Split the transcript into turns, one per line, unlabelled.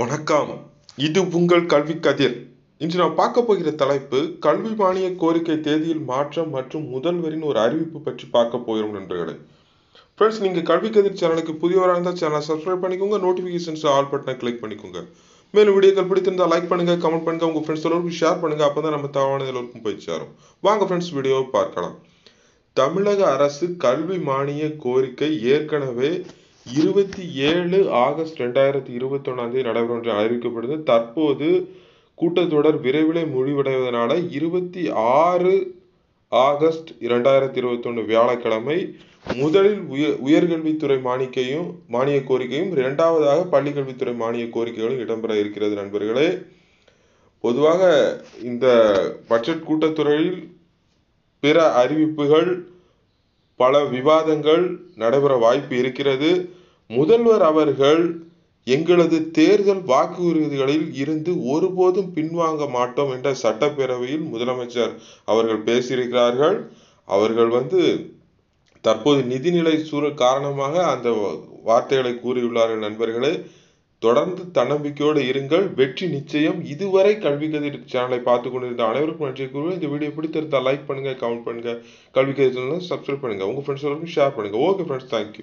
வணக்கம் இது உங்கள் கல்வி கதிர் இன்று நான் பார்க்க போகிற தலைப்பு கல்வி மானிய கோரிக்கை தேதியில் மாற்றம் மற்றும் முதல்வரின் ஒரு அறிவிப்பு பற்றி பார்க்க போகிறோம் நண்பர்களே ஃப்ரெண்ட்ஸ் நீங்கள் கல்வி கதிர் சேனலுக்கு புதியவராக இருந்தால் சேனலை சப்ஸ்கிரைப் பண்ணிக்கோங்க நோட்டிஃபிகேஷன்ஸ் ஆல் பட்டனை கிளிக் பண்ணிக்கோங்க மேலும் வீடியோக்கள் பிடித்திருந்தால் லைக் பண்ணுங்க கமெண்ட் பண்ணுங்க உங்கள் ஃப்ரெண்ட்ஸ் எல்லோருக்கும் ஷேர் பண்ணுங்க அப்போ தான் நம்ம தவறான எல்லோருக்கும் போய் சேரும் வாங்க ஃப்ரெண்ட்ஸ் வீடியோவை பார்க்கலாம் தமிழக அரசு கல்வி மானிய கோரிக்கை ஏற்கனவே இருபத்தி ஏழு ஆகஸ்ட் ரெண்டாயிரத்தி தேதி நடைபெறும் என்று அறிவிக்கப்படுது தற்போது கூட்டத்தொடர் விரைவில் முடிவடைவதனால இருபத்தி ஆறு ஆகஸ்ட் இரண்டாயிரத்தி இருபத்தொன்று வியாழக்கிழமை முதலில் உயர் உயர்கல்வித்துறை மானிக்கையும் மானிய கோரிக்கையும் இரண்டாவதாக பள்ளிக்கல்வித்துறை மானிய கோரிக்கைகளும் இடம்பெற இருக்கிறது நண்பர்களே பொதுவாக இந்த பட்ஜெட் கூட்டத்தொடரில் பிற அறிவிப்புகள் பல விவாதங்கள் நடைபெற வாய்ப்பு இருக்கிறது முதல்வர் அவர்கள் எங்களது தேர்தல் வாக்குறுதிகளில் இருந்து ஒருபோதும் பின்வாங்க மாட்டோம் என்ற சட்டப்பேரவையில் முதலமைச்சர் அவர்கள் பேசியிருக்கிறார்கள் அவர்கள் வந்து தற்போது நிதிநிலை சூழல் காரணமாக அந்த வார்த்தைகளை கூறியுள்ளார்கள் நண்பர்களே தொடர்ந்து தன்னம்பிக்கையோடு இருங்கள் வெற்றி நிச்சயம் இதுவரை கல்வி கதிர் சேனலை பார்த்து கொண்டிருந்த அனைவருக்கும் நன்றி கூறுவோம் இந்த வீடியோ பிடித்திருந்தால் லைக் பண்ணுங்க கமெண்ட் பண்ணுங்க கல்வி கதிர் சேனலை சப்ஸ்கிரைப் பண்ணுங்க உங்க ஃப்ரெண்ட்ஸ் ஷேர் பண்ணுங்க ஓகே ஃப்ரெண்ட்ஸ் தேங்க்யூ